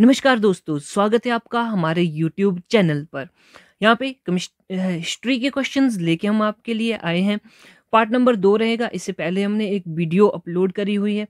नमस्कार दोस्तों स्वागत है आपका हमारे यूट्यूब चैनल पर यहाँ पे हिस्ट्री के क्वेश्चंस लेके हम आपके लिए आए हैं पार्ट नंबर दो रहेगा इससे पहले हमने एक वीडियो अपलोड करी हुई है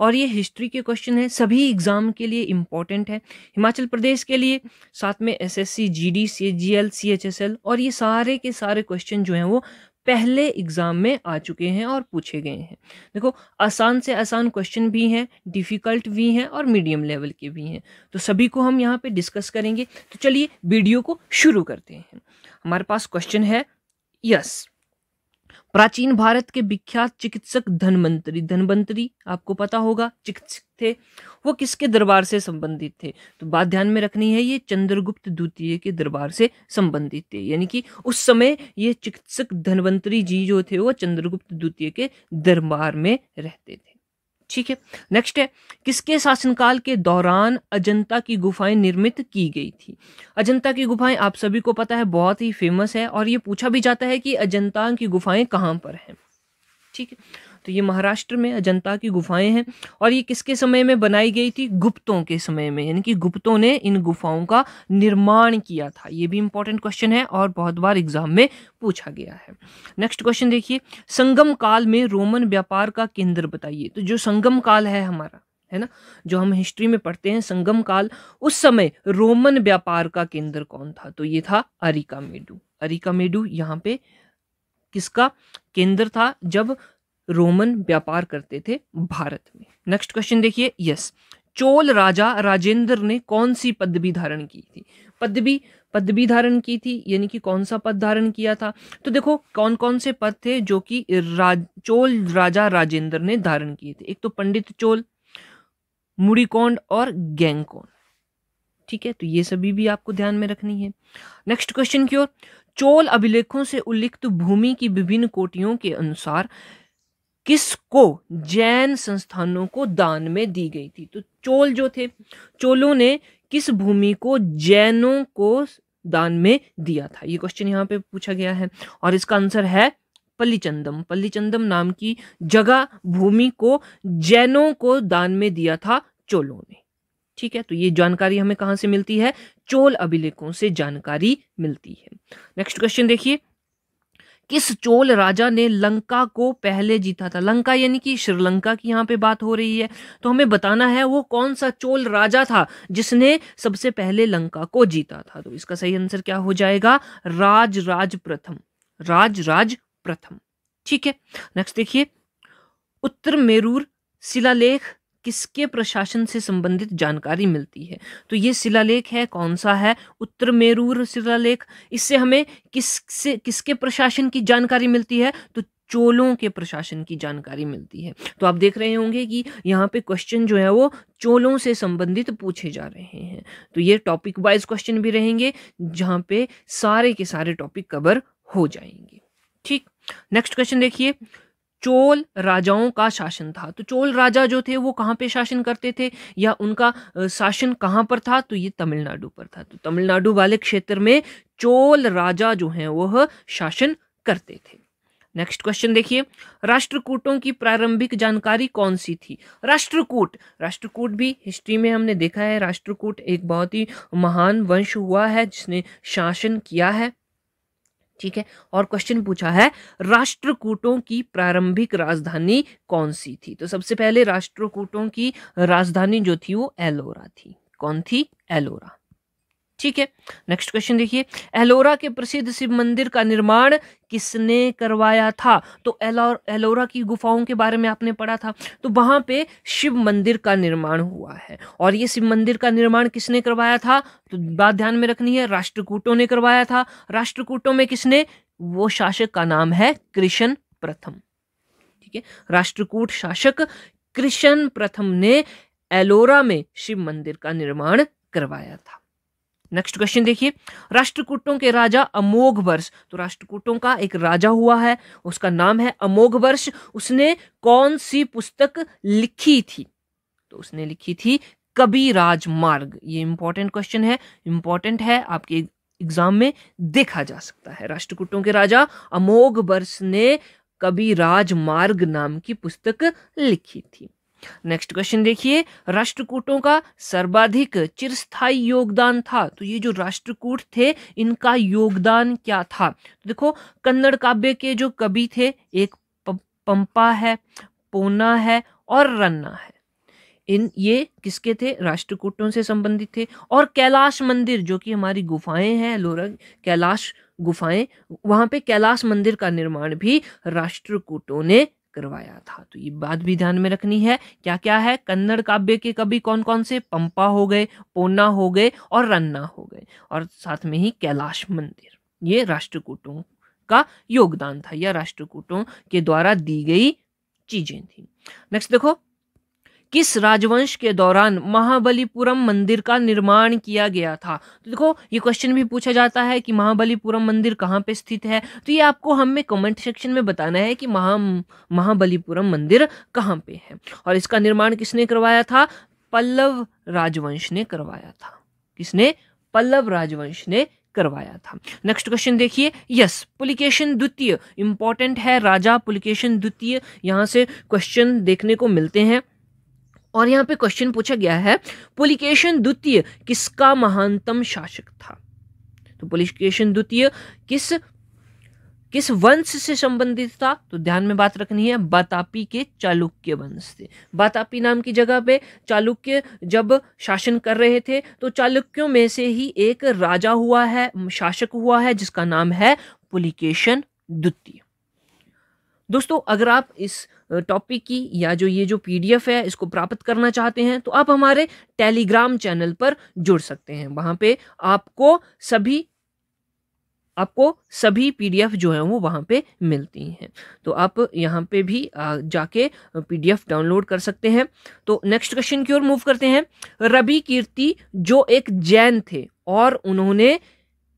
और ये हिस्ट्री के क्वेश्चन है सभी एग्ज़ाम के लिए इम्पॉर्टेंट है हिमाचल प्रदेश के लिए साथ में एसएससी, जीडी, सीजीएल, सीएचएसएल और ये सारे के सारे क्वेश्चन जो हैं वो पहले एग्ज़ाम में आ चुके हैं और पूछे गए हैं देखो आसान से आसान क्वेश्चन भी हैं डिफ़िकल्ट भी हैं और मीडियम लेवल के भी हैं तो सभी को हम यहाँ पे डिस्कस करेंगे तो चलिए वीडियो को शुरू करते हैं हमारे पास क्वेश्चन है यस प्राचीन भारत के विख्यात चिकित्सक धनवंतरी धनवंतरी आपको पता होगा चिकित्सक थे वो किसके दरबार से संबंधित थे तो बात ध्यान में रखनी है ये चंद्रगुप्त द्वितीय के दरबार से संबंधित थे यानी कि उस समय ये चिकित्सक धनवंतरी जी जो थे वो चंद्रगुप्त द्वितीय के दरबार में रहते थे ठीक है नेक्स्ट है किसके शासनकाल के दौरान अजंता की गुफाएं निर्मित की गई थी अजंता की गुफाएं आप सभी को पता है बहुत ही फेमस है और ये पूछा भी जाता है कि अजंता की गुफाएं कहाँ पर हैं ठीक है तो ये महाराष्ट्र में अजंता की गुफाएं हैं और ये किसके समय में बनाई गई थी गुप्तों के समय में यानी कि गुप्तों ने इन गुफाओं का निर्माण किया था ये भी इंपॉर्टेंट क्वेश्चन है और बहुत बार एग्जाम में पूछा गया है नेक्स्ट क्वेश्चन देखिए संगम काल में रोमन व्यापार का केंद्र बताइए तो जो संगम काल है हमारा है ना जो हम हिस्ट्री में पढ़ते हैं संगम काल उस समय रोमन व्यापार का केंद्र कौन था तो ये था अरिका मेडू अरिका मेडू यहाँ पे किसका केंद्र था जब रोमन व्यापार करते थे भारत में नेक्स्ट क्वेश्चन देखिए यस चोल राजा राजेंद्र ने कौन सी पदवी धारण की थी पदवी पदवी धारण की थी यानी कि कौन सा पद धारण किया था तो देखो कौन कौन से पद थे जो कि राज चोल राजा राजेंद्र ने धारण किए थे एक तो पंडित चोल मुड़ीकोंड और गैंगकोंड ठीक है तो ये सभी भी आपको ध्यान में रखनी है नेक्स्ट क्वेश्चन की ओर चोल अभिलेखों से उल्लिखित भूमि की विभिन्न कोटियों के अनुसार किसको जैन संस्थानों को दान में दी गई थी तो चोल जो थे चोलों ने किस भूमि को जैनों को दान में दिया था ये क्वेश्चन यहाँ पे पूछा गया है और इसका आंसर है पल्लीचंदम पल्लीचंदम नाम की जगह भूमि को जैनों को दान में दिया था चोलों ने ठीक है तो ये जानकारी हमें कहाँ से मिलती है चोल अभिलेखों से जानकारी मिलती है नेक्स्ट क्वेश्चन देखिए किस चोल राजा ने लंका को पहले जीता था लंका यानी कि श्रीलंका की यहाँ पे बात हो रही है तो हमें बताना है वो कौन सा चोल राजा था जिसने सबसे पहले लंका को जीता था तो इसका सही आंसर क्या हो जाएगा राज राज प्रथम राज राज प्रथम ठीक है नेक्स्ट देखिए उत्तर मेरूर शिलालेख किसके प्रशासन से संबंधित जानकारी मिलती है तो ये शिलालेख है कौन सा है उत्तर मेरूर शिलालेख इससे हमें किससे किसके प्रशासन की जानकारी मिलती है तो चोलों के प्रशासन की जानकारी मिलती है तो आप देख रहे होंगे कि यहाँ पे क्वेश्चन जो है वो चोलों से संबंधित पूछे जा रहे हैं तो ये टॉपिक वाइज क्वेश्चन भी रहेंगे जहाँ पे सारे के सारे टॉपिक कवर हो जाएंगे ठीक नेक्स्ट क्वेश्चन देखिए चोल राजाओं का शासन था तो चोल राजा जो थे वो कहाँ पे शासन करते थे या उनका शासन कहाँ पर था तो ये तमिलनाडु पर था तो तमिलनाडु वाले क्षेत्र में चोल राजा जो हैं वह शासन करते थे नेक्स्ट क्वेश्चन देखिए राष्ट्रकूटों की प्रारंभिक जानकारी कौन सी थी राष्ट्रकूट राष्ट्रकूट भी हिस्ट्री में हमने देखा है राष्ट्रकूट एक बहुत ही महान वंश हुआ है जिसने शासन किया है ठीक है और क्वेश्चन पूछा है राष्ट्रकूटों की प्रारंभिक राजधानी कौन सी थी तो सबसे पहले राष्ट्रकूटों की राजधानी जो थी वो एलोरा थी कौन थी एलोरा ठीक है नेक्स्ट क्वेश्चन देखिए एलोरा के प्रसिद्ध शिव मंदिर का निर्माण किसने करवाया था तो एलोरा की गुफाओं के बारे में आपने पढ़ा था तो वहां पे शिव मंदिर का निर्माण हुआ है और ये शिव मंदिर का निर्माण किसने करवाया था तो बात ध्यान में रखनी है राष्ट्रकूटों ने करवाया था राष्ट्रकूटों में किसने वो शासक का नाम है कृष्ण प्रथम ठीक है राष्ट्रकूट शासक कृष्ण प्रथम ने एलोरा में शिव मंदिर का निर्माण करवाया था नेक्स्ट क्वेश्चन देखिए राष्ट्रकूटों के राजा अमोघ वर्ष तो राष्ट्रकूटों का एक राजा हुआ है उसका नाम है अमोघ वर्ष उसने कौन सी पुस्तक लिखी थी तो उसने लिखी थी कवि राजमार्ग ये इंपॉर्टेंट क्वेश्चन है इंपॉर्टेंट है आपके एग्जाम में देखा जा सकता है राष्ट्रकूटों के राजा अमोघ वर्ष ने कवि राजमार्ग नाम की पुस्तक लिखी थी नेक्स्ट क्वेश्चन देखिए राष्ट्रकूटों का सर्वाधिक चिरस्थाई योगदान था तो ये जो राष्ट्रकूट थे इनका योगदान क्या था तो देखो कन्नड़ काव्य के जो कवि थे एक पंपा है पोना है और रन्ना है इन ये किसके थे राष्ट्रकूटों से संबंधित थे और कैलाश मंदिर जो कि हमारी गुफाएं हैं लोरंग कैलाश गुफाएं वहां पे कैलाश मंदिर का निर्माण भी राष्ट्रकूटों ने करवाया था तो ये बात भी ध्यान में रखनी है क्या क्या है कन्नड़ काव्य के कवि कौन कौन से पंपा हो गए पोना हो गए और रन्ना हो गए और साथ में ही कैलाश मंदिर ये राष्ट्रकूटों का योगदान था या राष्ट्रकूटों के द्वारा दी गई चीजें थी नेक्स्ट देखो किस राजवंश के दौरान महाबलीपुरम मंदिर का निर्माण किया गया था तो देखो ये क्वेश्चन भी पूछा जाता है कि महाबलीपुरम मंदिर कहाँ पे स्थित है तो ये आपको हमें कमेंट सेक्शन में बताना है कि महा महाबलीपुरम मंदिर कहाँ पे है और इसका निर्माण किसने करवाया था पल्लव राजवंश ने करवाया था किसने पल्लव राजवंश ने करवाया था नेक्स्ट क्वेश्चन देखिए यस पुलिकेशन द्वितीय इंपॉर्टेंट है राजा पुलिकेशन द्वितीय यहाँ से क्वेश्चन देखने को मिलते हैं और यहाँ पे क्वेश्चन पूछा गया है पुलिकेशन द्वितीय किसका महानतम शासक था तो पुलिकेशन द्वितीय किस किस वंश से संबंधित था तो ध्यान में बात रखनी है बातापी के चालुक्य वंश से बातापी नाम की जगह पे चालुक्य जब शासन कर रहे थे तो चालुक्यों में से ही एक राजा हुआ है शासक हुआ है जिसका नाम है पुलिकेशन द्वितीय दोस्तों अगर आप इस टॉपिक की या जो ये जो पीडीएफ है इसको प्राप्त करना चाहते हैं तो आप हमारे टेलीग्राम चैनल पर जुड़ सकते हैं वहां पे आपको सभी आपको सभी पीडीएफ जो है वो वहां पे मिलती हैं तो आप यहाँ पे भी जाके पीडीएफ डाउनलोड कर सकते हैं तो नेक्स्ट क्वेश्चन की ओर मूव करते हैं रवि कीर्ति जो एक जैन थे और उन्होंने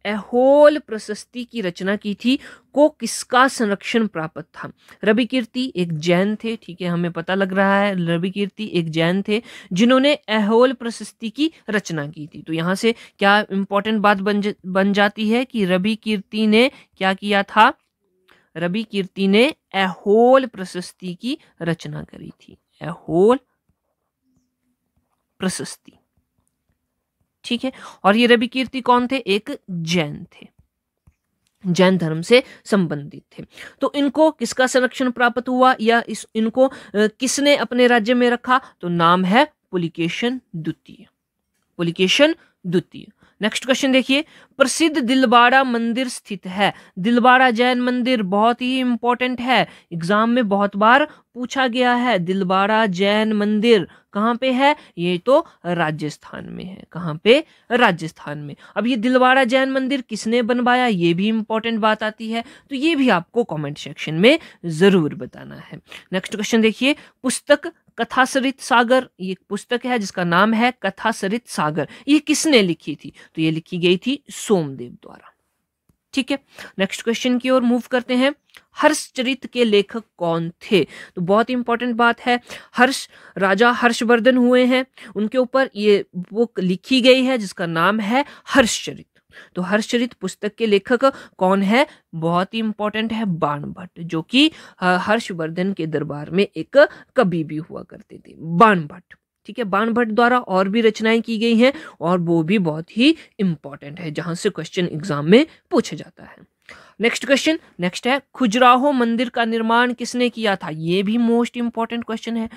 एहोल प्रशस्ति की रचना की थी को किसका संरक्षण प्राप्त था रवि कीर्ति एक जैन थे ठीक है हमें पता लग रहा है रवि कीर्ति एक जैन थे जिन्होंने एहोल प्रशस्ति की रचना की थी तो यहाँ से क्या इंपॉर्टेंट बात बन जा बन जाती है कि रवि कीर्ति ने क्या किया था रवि कीर्ति ने एहोल प्रशस्ति की रचना करी थी एहोल प्रशस्ति ठीक है और ये रवि कीर्ति कौन थे एक जैन थे जैन धर्म से संबंधित थे तो इनको किसका संरक्षण प्राप्त हुआ या इस इनको किसने अपने राज्य में रखा तो नाम है पुलिकेशन द्वितीय पुलिकेशन द्वितीय नेक्स्ट क्वेश्चन देखिए प्रसिद्ध दिलवाड़ा मंदिर स्थित है दिलवाड़ा जैन मंदिर बहुत ही इंपॉर्टेंट है एग्जाम में बहुत बार पूछा गया है दिलवाड़ा जैन मंदिर कहाँ पे है ये तो राजस्थान में है कहाँ पे राजस्थान में अब ये दिलवाड़ा जैन मंदिर किसने बनवाया ये भी इंपॉर्टेंट बात आती है तो ये भी आपको कॉमेंट सेक्शन में ज़रूर बताना है नेक्स्ट क्वेश्चन देखिए पुस्तक कथासरित सागर ये पुस्तक है जिसका नाम है कथासरित सागर ये किसने लिखी थी तो ये लिखी गई थी सोमदेव द्वारा ठीक है नेक्स्ट क्वेश्चन की ओर मूव करते हैं हर्ष चरित के लेखक कौन थे तो बहुत इंपॉर्टेंट बात है हर्ष राजा हर्षवर्धन हुए हैं उनके ऊपर ये बुक लिखी गई है जिसका नाम है हर्षचरित तो हर्षचरित पुस्तक के लेखक कौन है बहुत ही इंपॉर्टेंट है बाण भट्ट जो कि हर्षवर्धन के दरबार में एक कवि भी हुआ करते थे बाण भट्ट ठीक है बाण भट्ट द्वारा और भी रचनाएं की गई हैं और वो भी बहुत ही इंपॉर्टेंट है जहां से क्वेश्चन एग्जाम में पूछा जाता है नेक्स्ट क्वेश्चन नेक्स्ट है खुजराहो मंदिर का निर्माण किसने किया था ये भी मोस्ट इंपॉर्टेंट क्वेश्चन है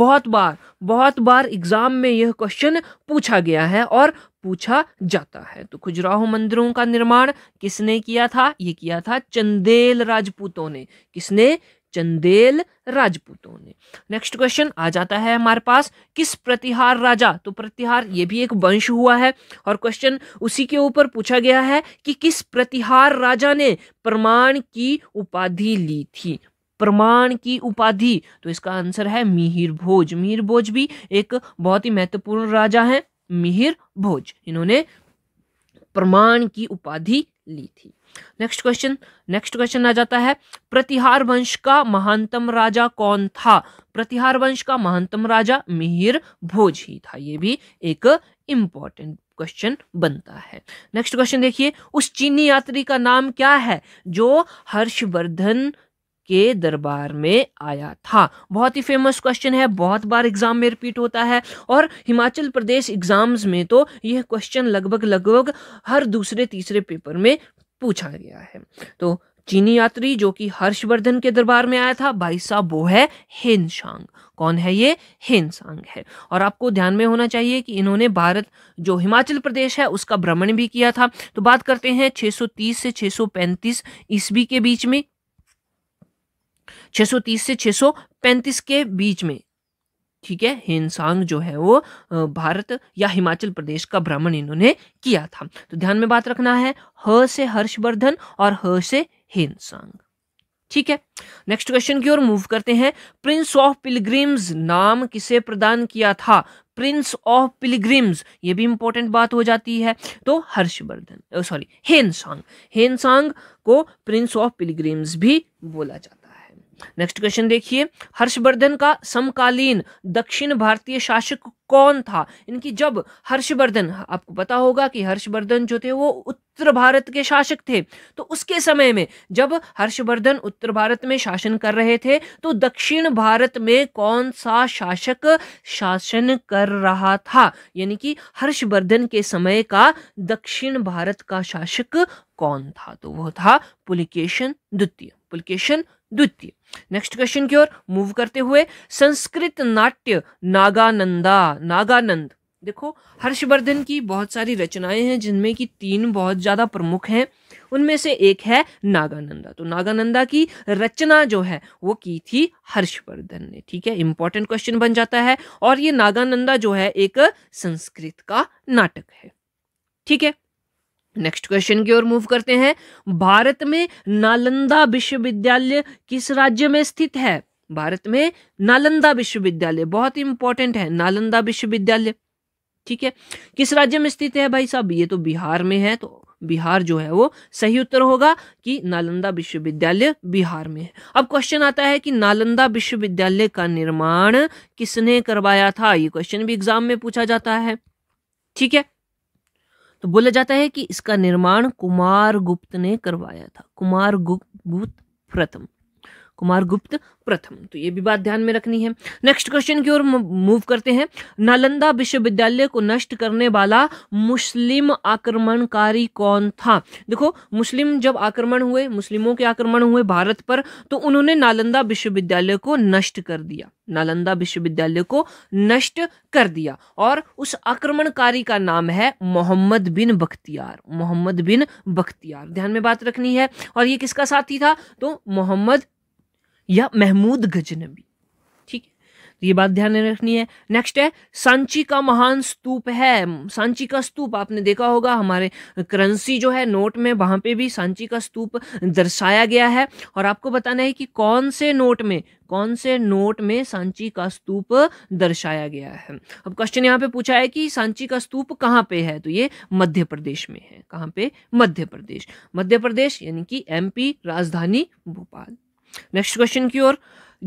बहुत बार बहुत बार एग्जाम में यह क्वेश्चन पूछा गया है और पूछा जाता है तो खजुराहो मंदिरों का निर्माण किसने किया था ये किया था चंदेल राजपूतों ने किसने चंदेल राजपूतों ने नेक्स्ट क्वेश्चन आ जाता है हमारे पास किस प्रतिहार राजा तो प्रतिहार ये भी एक वंश हुआ है और क्वेश्चन उसी के ऊपर पूछा गया है कि किस प्रतिहार राजा ने प्रमाण की उपाधि ली थी प्रमाण की उपाधि तो इसका आंसर है मिहिर भोज मिहिर भोज भी एक बहुत ही महत्वपूर्ण राजा है मिहिर भोज इन्होंने प्रमाण की उपाधि ली थी नेक्स्ट क्वेश्चन नेक्स्ट क्वेश्चन आ जाता है प्रतिहार वंश का महानतम राजा कौन था प्रतिहार वंश का महानतम राजा मिहिर भोज ही था यह भी एक इंपॉर्टेंट क्वेश्चन बनता है नेक्स्ट क्वेश्चन देखिए उस चीनी यात्री का नाम क्या है जो हर्षवर्धन के दरबार में आया था बहुत ही फेमस क्वेश्चन है बहुत बार एग्जाम में रिपीट होता है और हिमाचल प्रदेश एग्जाम्स में तो यह क्वेश्चन लगभग लगभग हर दूसरे तीसरे पेपर में पूछा गया है तो चीनी यात्री जो कि हर्षवर्धन के दरबार में आया था भाई साहब वो है हेनशांग कौन है ये हेनसांग है और आपको ध्यान में होना चाहिए कि इन्होंने भारत जो हिमाचल प्रदेश है उसका भ्रमण भी किया था तो बात करते हैं 630 से 635 ईस्वी के बीच में 630 से 635 के बीच में ठीक है हिंसांग जो है वो भारत या हिमाचल प्रदेश का भ्रमण इन्होंने किया था तो ध्यान में बात रखना है ह से हर्षवर्धन और ह से हेनसांग ठीक है नेक्स्ट क्वेश्चन की ओर मूव करते हैं प्रिंस ऑफ पिलग्रिम्स नाम किसे प्रदान किया था प्रिंस ऑफ पिलग्रिम्स ये भी इंपॉर्टेंट बात हो जाती है तो हर्षवर्धन सॉरी हेनसांग हेनसांग को प्रिंस ऑफ पिलग्रिम्स भी बोला जाता है नेक्स्ट क्वेश्चन देखिए हर्षवर्धन का समकालीन दक्षिण भारतीय शासक कौन था इनकी जब हर्षवर्धन आपको पता होगा कि हर्षवर्धन जो थे वो उत्तर भारत के शासक थे तो उसके समय में जब हर्षवर्धन उत्तर भारत में शासन कर रहे थे तो दक्षिण भारत में कौन सा शासक शासन कर रहा था यानी कि हर्षवर्धन के समय का दक्षिण भारत का शासक कौन था तो वो था पुलिकेशन द्वितीय पुलिकेशन द्वितीय नेक्स्ट क्वेश्चन की ओर मूव करते हुए संस्कृत नाट्य नागानंदा नागानंद देखो हर्षवर्धन की बहुत सारी रचनाएं हैं जिनमें की तीन बहुत ज़्यादा प्रमुख हैं उनमें से एक है नागानंदा तो नागानंदा की रचना जो है वो की थी हर्षवर्धन ने ठीक है इंपॉर्टेंट क्वेश्चन बन जाता है और ये नागानंदा जो है एक संस्कृत का नाटक है ठीक है नेक्स्ट क्वेश्चन की ओर मूव करते हैं भारत में नालंदा विश्वविद्यालय किस राज्य में स्थित है भारत में नालंदा विश्वविद्यालय बहुत इंपॉर्टेंट है नालंदा विश्वविद्यालय ठीक है किस राज्य में स्थित है भाई साहब ये तो बिहार में है तो बिहार जो है वो सही उत्तर होगा कि नालंदा विश्वविद्यालय बिहार में है अब क्वेश्चन आता है कि नालंदा विश्वविद्यालय का निर्माण किसने करवाया था ये क्वेश्चन भी एग्जाम में पूछा जाता है ठीक है तो बोला जाता है कि इसका निर्माण कुमार गुप्त ने करवाया था कुमार गुप्त प्रथम कुमार गुप्त प्रथम तो ये भी बात ध्यान में रखनी है नेक्स्ट क्वेश्चन की ओर मूव करते हैं नालंदा विश्वविद्यालय को नष्ट करने वाला मुस्लिम आक्रमणकारी कौन था देखो मुस्लिम जब आक्रमण हुए मुस्लिमों के आक्रमण हुए भारत पर तो उन्होंने नालंदा विश्वविद्यालय को नष्ट कर दिया नालंदा विश्वविद्यालय को नष्ट कर दिया और उस आक्रमणकारी का नाम है मोहम्मद बिन बख्तियार मोहम्मद बिन बख्तियार ध्यान में बात रखनी है और ये किसका साथी था तो मोहम्मद या महमूद गजनबी ठीक है तो ये बात ध्यान रखनी है नेक्स्ट है सांची का महान स्तूप है सांची का स्तूप आपने देखा होगा हमारे करेंसी जो है नोट में वहां पे भी सांची का स्तूप दर्शाया गया है और आपको बताना है कि कौन से नोट में कौन से नोट में सांची का स्तूप दर्शाया गया है अब क्वेश्चन यहाँ पे पूछा है कि सांची का स्तूप कहाँ पे है तो ये मध्य प्रदेश में है कहाँ पे मध्य प्रदेश मध्य प्रदेश यानी कि एमपी राजधानी भोपाल नेक्स्ट क्वेश्चन की ओर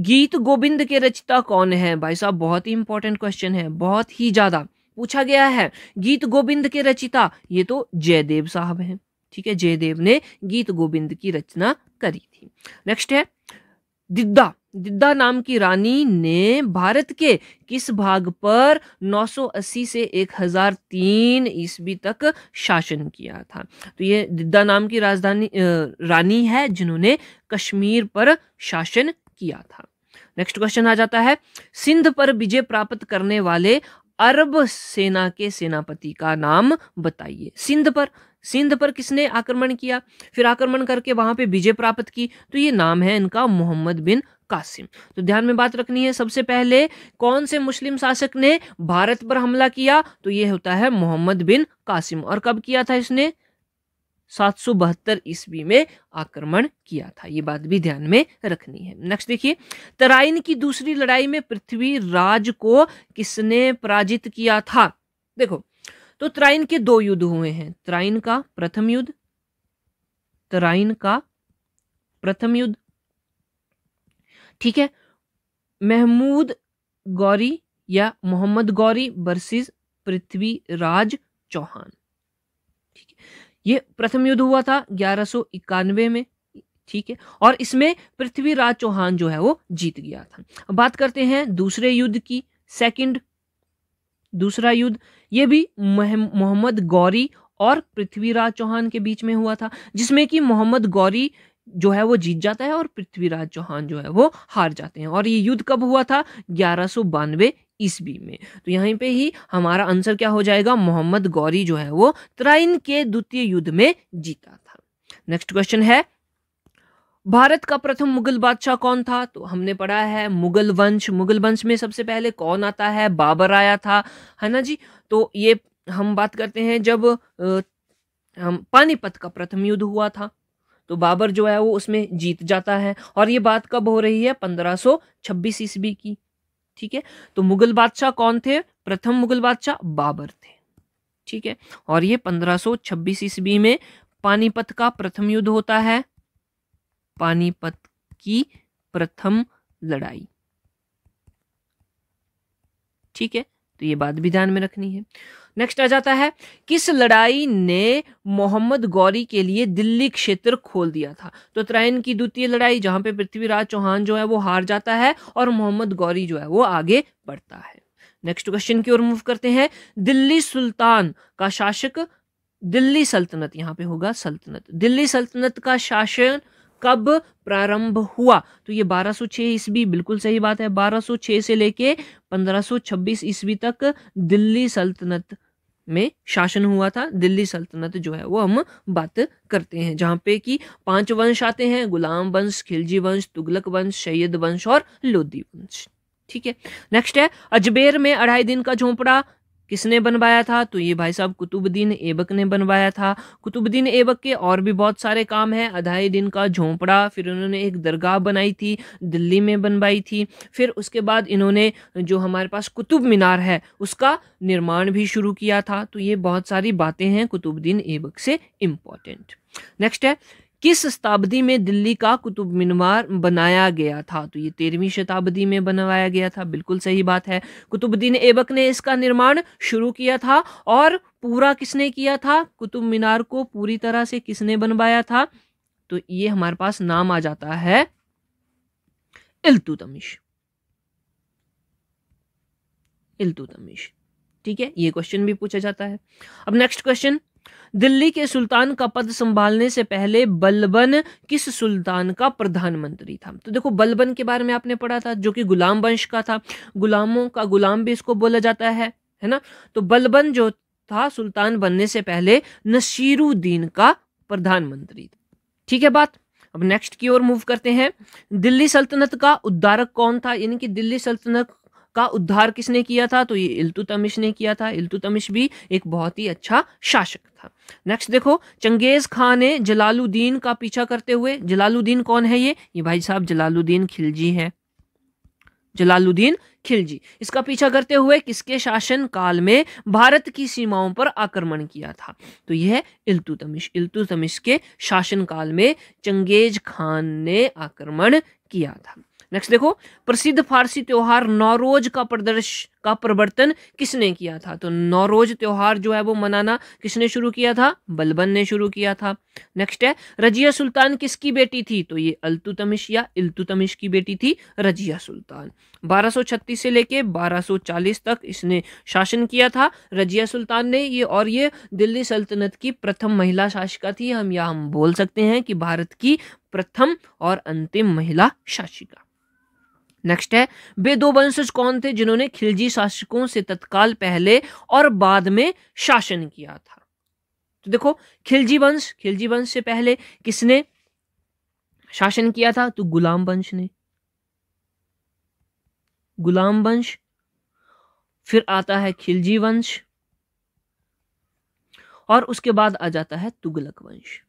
गीत गोविंद के रचिता कौन है भाई साहब बहुत ही इंपॉर्टेंट क्वेश्चन है बहुत ही ज़्यादा पूछा गया है गीत गोविंद के रचिता ये तो जयदेव साहब हैं ठीक है जयदेव ने गीत गोविंद की रचना करी थी नेक्स्ट है दिद्दा दिद्दा नाम की रानी ने भारत के किस भाग पर 980 से 1003 ईस्वी तक शासन किया था तो ये दिद्दा नाम की राजधानी रानी है जिन्होंने कश्मीर पर शासन किया था नेक्स्ट क्वेश्चन आ जाता है सिंध पर विजय प्राप्त करने वाले अरब सेना के सेनापति का नाम बताइए सिंध पर सिंध पर किसने आक्रमण किया फिर आक्रमण करके वहां पे विजय प्राप्त की तो ये नाम है इनका मोहम्मद बिन कासिम तो ध्यान में बात रखनी है सबसे पहले कौन से मुस्लिम शासक ने भारत पर हमला किया तो ये होता है मोहम्मद बिन कासिम और कब किया था इसने सात सौ बहत्तर ईस्वी में आक्रमण किया था ये बात भी ध्यान में रखनी है नेक्स्ट देखिए तराइन की दूसरी लड़ाई में पृथ्वी राज को किसने पराजित किया था देखो तो तराइन के दो युद्ध हुए हैं तराइन का प्रथम युद्ध तराइन का प्रथम युद्ध ठीक है महमूद गौरी या मोहम्मद गौरी वर्सेस पृथ्वीराज चौहान ठीक है ये प्रथम युद्ध हुआ था ग्यारह में ठीक है और इसमें पृथ्वीराज चौहान जो है वो जीत गया था अब बात करते हैं दूसरे युद्ध की सेकंड दूसरा युद्ध ये भी मोहम्मद गौरी और पृथ्वीराज चौहान के बीच में हुआ था जिसमें कि मोहम्मद गौरी जो है वो जीत जाता है और पृथ्वीराज चौहान जो है वो हार जाते हैं और ये युद्ध कब हुआ था ग्यारह सौ बानवे ईस्वी में तो यहीं पे ही हमारा आंसर क्या हो जाएगा मोहम्मद गौरी जो है वो त्राइन के द्वितीय युद्ध में जीता था नेक्स्ट क्वेश्चन है भारत का प्रथम मुगल बादशाह कौन था तो हमने पढ़ा है मुगल वंश मुगल वंश में सबसे पहले कौन आता है बाबर आया था है ना जी तो ये हम बात करते हैं जब हम पानीपत का प्रथम युद्ध हुआ था तो बाबर जो है वो उसमें जीत जाता है और ये बात कब हो रही है 1526 ईस्वी की ठीक है तो मुगल बादशाह कौन थे प्रथम मुगल बादशाह बाबर थे ठीक है और ये 1526 ईस्वी में पानीपत का प्रथम युद्ध होता है पानीपत की प्रथम लड़ाई ठीक है तो ये बात भी ध्यान में रखनी है नेक्स्ट आ जाता है किस लड़ाई ने मोहम्मद गौरी के लिए दिल्ली क्षेत्र खोल दिया था तो त्रैन की द्वितीय लड़ाई जहां पे पृथ्वीराज चौहान जो है वो हार जाता है और मोहम्मद गौरी जो है वो आगे बढ़ता है नेक्स्ट क्वेश्चन की ओर मूव करते हैं दिल्ली सुल्तान का शासक दिल्ली सल्तनत यहाँ पे होगा सल्तनत दिल्ली सल्तनत का शासन कब प्रारंभ हुआ तो ये 1206 ईस्वी बिल्कुल सही बात है 1206 से लेके 1526 ईस्वी तक दिल्ली सल्तनत में शासन हुआ था दिल्ली सल्तनत जो है वो हम बात करते हैं जहाँ पे कि पांच वंश आते हैं गुलाम वंश खिलजी वंश तुगलक वंश सैयद वंश और लोधी वंश ठीक है नेक्स्ट है अजमेर में अढ़ाई दिन का झोंपड़ा किसने बनवाया था तो ये भाई साहब कुतुबुद्दीन ऐबक ने बनवाया था कुतुबुद्दीन ऐबक के और भी बहुत सारे काम हैं अढ़ाई दिन का झोंपड़ा फिर उन्होंने एक दरगाह बनाई थी दिल्ली में बनवाई थी फिर उसके बाद इन्होंने जो हमारे पास कुतुब मीनार है उसका निर्माण भी शुरू किया था तो ये बहुत सारी बातें हैं कुतुबुद्दीन ऐबक से इम्पॉर्टेंट नेक्स्ट है किस शताब्दी में दिल्ली का कुतुब मीनार बनाया गया था तो ये तेरहवीं शताब्दी में बनवाया गया था बिल्कुल सही बात है कुतुबुद्दीन ऐबक ने इसका निर्माण शुरू किया था और पूरा किसने किया था कुतुब मीनार को पूरी तरह से किसने बनवाया था तो ये हमारे पास नाम आ जाता है इल्तुतमिश इल्तुतमिश ठीक है ये क्वेश्चन भी पूछा जाता है अब नेक्स्ट क्वेश्चन दिल्ली के सुल्तान का पद संभालने से पहले बलबन किस सुल्तान का प्रधानमंत्री था तो देखो बलबन के बारे में आपने पढ़ा था जो कि गुलाम वंश का था गुलामों का गुलाम भी इसको बोला जाता है है ना तो बलबन जो था सुल्तान बनने से पहले नसीरुद्दीन का प्रधानमंत्री ठीक है बात अब नेक्स्ट की ओर मूव करते हैं दिल्ली सल्तनत का उद्धारक कौन था यानी कि दिल्ली सल्तनत का उद्धार किसने किया था तो ये इल्तुतमिश ने किया था इल्तुतमिश भी एक बहुत ही अच्छा शासक था नेक्स्ट देखो चंगेज खान ने जलालुद्दीन का पीछा करते हुए जलालुद्दीन कौन है ये ये भाई साहब जलालुद्दीन खिलजी है जलालुद्दीन खिलजी इसका पीछा करते हुए किसके शासन काल में भारत की सीमाओं पर आक्रमण किया था तो यह इल्तुतमिश इल्तुतमिश के शासन काल में चंगेज खान ने आक्रमण किया था नेक्स्ट देखो प्रसिद्ध फारसी त्यौहार नौरोज का प्रदर्श का प्रवर्तन किसने किया था तो नौरोज त्यौहार जो है वो मनाना किसने शुरू किया था बलबन ने शुरू किया था नेक्स्ट है रजिया सुल्तान किसकी बेटी थी तो ये अल्तुतमिश या इल्तुतमिश की बेटी थी रजिया सुल्तान 1236 से लेके 1240 तक इसने शासन किया था रजिया सुल्तान ने ये और ये दिल्ली सल्तनत की प्रथम महिला शासिका थी हम यह हम बोल सकते हैं कि भारत की प्रथम और अंतिम महिला शासिका नेक्स्ट है वे दो वंशज कौन थे जिन्होंने खिलजी शासकों से तत्काल पहले और बाद में शासन किया था तो देखो खिलजी वंश खिलजी वंश से पहले किसने शासन किया था तो गुलाम वंश ने गुलाम वंश फिर आता है खिलजी वंश और उसके बाद आ जाता है तुगलक वंश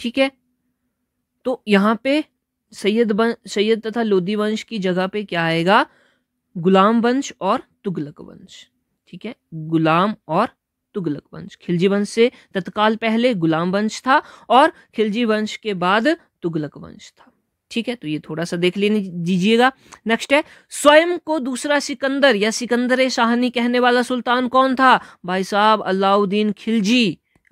ठीक है तो यहाँ पे सैयद सैयद तथा लोधी वंश की जगह पे क्या आएगा गुलाम वंश और तुगलक वंश ठीक है गुलाम और तुगलक वंश खिलजी वंश से तत्काल पहले गुलाम वंश था और खिलजी वंश के बाद तुगलक वंश था ठीक है तो ये थोड़ा सा देख लेने दीजिएगा नेक्स्ट है स्वयं को दूसरा सिकंदर या सिकंदर शाहनी कहने वाला सुल्तान कौन था भाई साहब अलाउद्दीन खिलजी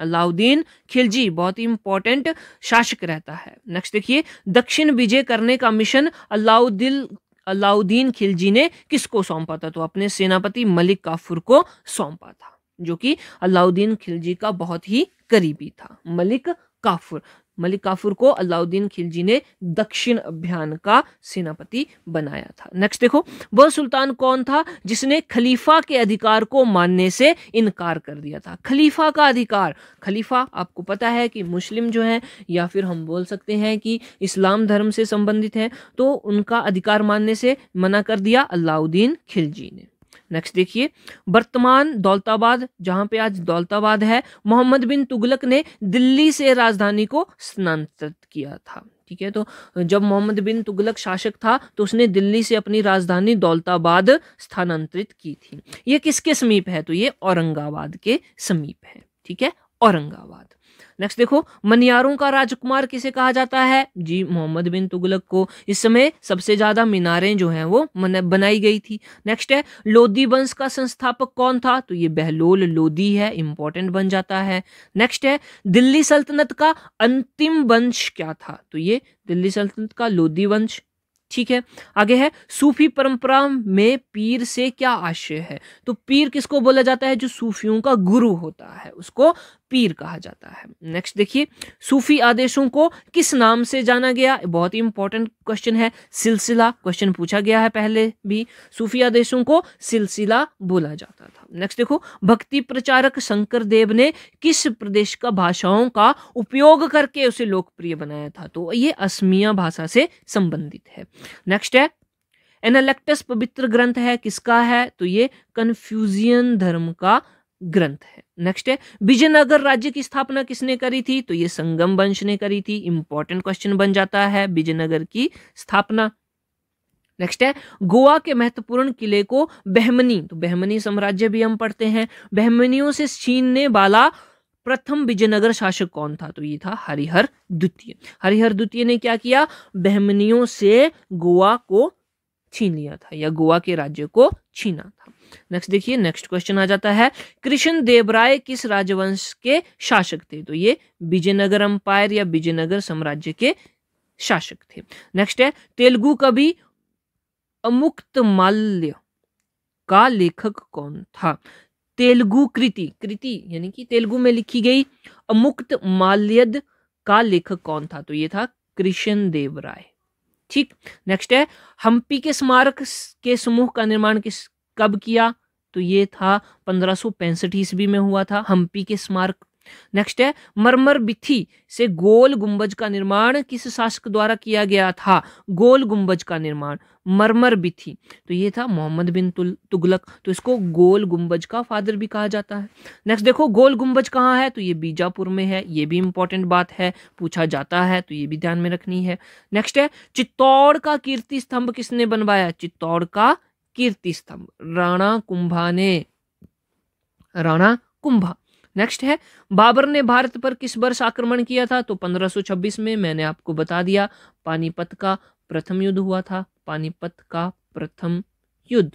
अलाउद्दीन खिलजी बहुत ही इंपॉर्टेंट शासक रहता है नेक्स्ट देखिए दक्षिण विजय करने का मिशन अलाउद्दीन अलाउद्दीन खिलजी ने किसको सौंपा था तो अपने सेनापति मलिक काफुर को सौंपा था जो कि अलाउद्दीन खिलजी का बहुत ही करीबी था मलिक काफुर मलिक काफूर को अलाउद्दीन खिलजी ने दक्षिण अभियान का सेनापति बनाया था नेक्स्ट देखो वह सुल्तान कौन था जिसने खलीफा के अधिकार को मानने से इनकार कर दिया था खलीफा का अधिकार खलीफा आपको पता है कि मुस्लिम जो है या फिर हम बोल सकते हैं कि इस्लाम धर्म से संबंधित हैं तो उनका अधिकार मानने से मना कर दिया अलाउद्दीन खिलजी ने नेक्स्ट देखिए वर्तमान दौलताबाद जहां पे आज दौलताबाद है मोहम्मद बिन तुगलक ने दिल्ली से राजधानी को स्थानांतरित किया था ठीक है तो जब मोहम्मद बिन तुगलक शासक था तो उसने दिल्ली से अपनी राजधानी दौलताबाद स्थानांतरित की थी ये किसके समीप है तो ये औरंगाबाद के समीप है ठीक है औरंगाबाद नेक्स्ट देखो मनियारों का राजकुमार किसे कहा जाता है जी मोहम्मद बिन तुगलक को इस समय सबसे ज्यादा मीनारें जो हैं वो बनाई गई थी नेक्स्ट है लोदी वंश का संस्थापक कौन था तो ये बहलोल लोदी है इंपॉर्टेंट बन जाता है नेक्स्ट है दिल्ली सल्तनत का अंतिम वंश क्या था तो ये दिल्ली सल्तनत का लोधी वंश ठीक है आगे है सूफी परंपरा में पीर से क्या आशय है तो पीर किसको बोला जाता है जो सूफियों का गुरु होता है उसको पीर कहा जाता है नेक्स्ट देखिए सूफी आदेशों को किस नाम से जाना गया बहुत ही इंपॉर्टेंट क्वेश्चन है सिलसिला क्वेश्चन पूछा गया है पहले भी सूफी आदेशों को सिलसिला बोला जाता था नेक्स्ट देखो भक्ति प्रचारक शंकर देव ने किस प्रदेश का भाषाओं का उपयोग करके उसे लोकप्रिय बनाया था तो ये असमिया भाषा से संबंधित है नेक्स्ट है एनालेक्टस पवित्र ग्रंथ है किसका है तो ये कन्फ्यूजियन धर्म का ग्रंथ है नेक्स्ट है विजयनगर राज्य की स्थापना किसने करी थी तो ये संगम वंश ने करी थी इंपॉर्टेंट क्वेश्चन बन जाता है विजयनगर की स्थापना नेक्स्ट है गोवा के महत्वपूर्ण किले को बहमनी तो बहमनी साम्राज्य भी हम पढ़ते हैं बहमनियों से छीनने वाला प्रथम विजयनगर शासक कौन था तो ये था हरिहर द्वितीय हरिहर द्वितीय ने क्या किया बहमनियों से गोवा को छीन लिया था या गोवा के राज्य को छीना था नेक्स्ट देखिए नेक्स्ट क्वेश्चन आ जाता है कृष्ण देवराय किस राजवंश के शासक थे तो ये विजयनगर अंपायर या विजयनगर साम्राज्य के शासक थे नेक्स्ट है तेलुगु कवि अमुक्त माल्य का लेखक कौन था तेलुगु कृति कृति यानी कि तेलुगु में लिखी गई अमुक्त माल्यद का लेखक कौन था तो ये था कृष्ण देवराय ठीक नेक्स्ट है हम्पी के स्मारक के समूह का निर्माण किस कब किया तो ये था पंद्रह सौ पैंसठ ईस्वी में हुआ था हम्पी के स्मारक नेक्स्ट है मरमर बिथी से गोल गुंबज का निर्माण किस शासक द्वारा किया गया था गोल गुंबज का निर्माण मरमर बिथी तो ये था मोहम्मद बिन तुगलक तो इसको गोल गुंबज का फादर भी कहा जाता है नेक्स्ट देखो गोल गुंबज कहाँ है तो ये बीजापुर में है ये भी इंपॉर्टेंट बात है पूछा जाता है तो ये भी ध्यान में रखनी है नेक्स्ट है चित्तौड़ का कीर्ति स्तंभ किसने बनवाया चित्तौड़ का कीर्ति स्तंभ राणा कुंभा ने राणा कुंभा नेक्स्ट है बाबर ने भारत पर किस वर्ष आक्रमण किया था तो 1526 में मैंने आपको बता दिया पानीपत का प्रथम युद्ध हुआ था पानीपत का प्रथम युद्ध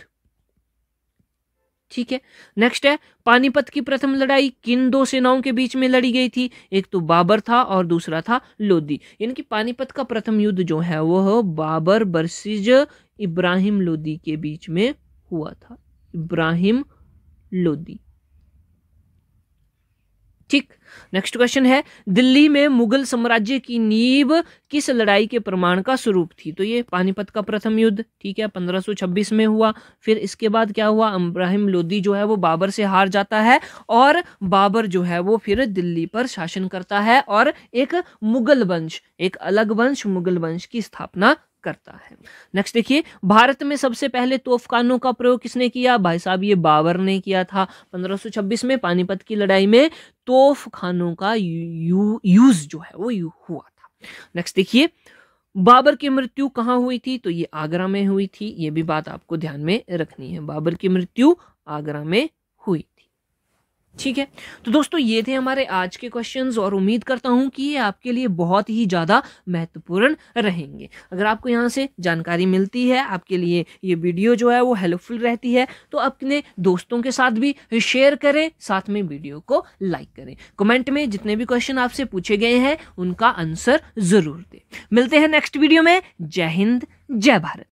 ठीक है नेक्स्ट है पानीपत की प्रथम लड़ाई किन दो सेनाओं के बीच में लड़ी गई थी एक तो बाबर था और दूसरा था लोदी यानी कि पानीपत का प्रथम युद्ध जो है वह बाबर बर्सिज इब्राहिम लोदी के बीच में हुआ था इब्राहिम लोदी ठीक नेक्स्ट क्वेश्चन है दिल्ली में मुगल साम्राज्य की नींव किस लड़ाई के प्रमाण का स्वरूप थी तो ये पानीपत का प्रथम युद्ध ठीक है 1526 में हुआ फिर इसके बाद क्या हुआ अब्राहिम लोदी जो है वो बाबर से हार जाता है और बाबर जो है वो फिर दिल्ली पर शासन करता है और एक मुगल वंश एक अलग वंश मुगल वंश की स्थापना करता है नेक्स्ट देखिए भारत में सबसे पहले तोफखानों का प्रयोग किसने किया भाई साहब ये बाबर ने किया था 1526 में पानीपत की लड़ाई में तोफखानों का यू, यूज जो है वो यू हुआ था नेक्स्ट देखिए बाबर की मृत्यु कहाँ हुई थी तो ये आगरा में हुई थी ये भी बात आपको ध्यान में रखनी है बाबर की मृत्यु आगरा में हुई ठीक है तो दोस्तों ये थे हमारे आज के क्वेश्चंस और उम्मीद करता हूँ कि ये आपके लिए बहुत ही ज़्यादा महत्वपूर्ण रहेंगे अगर आपको यहाँ से जानकारी मिलती है आपके लिए ये वीडियो जो है वो हेल्पफुल रहती है तो अपने दोस्तों के साथ भी शेयर करें साथ में वीडियो को लाइक करें कमेंट में जितने भी क्वेश्चन आपसे पूछे गए हैं उनका आंसर ज़रूर दें मिलते हैं नेक्स्ट वीडियो में जय हिंद जय भारत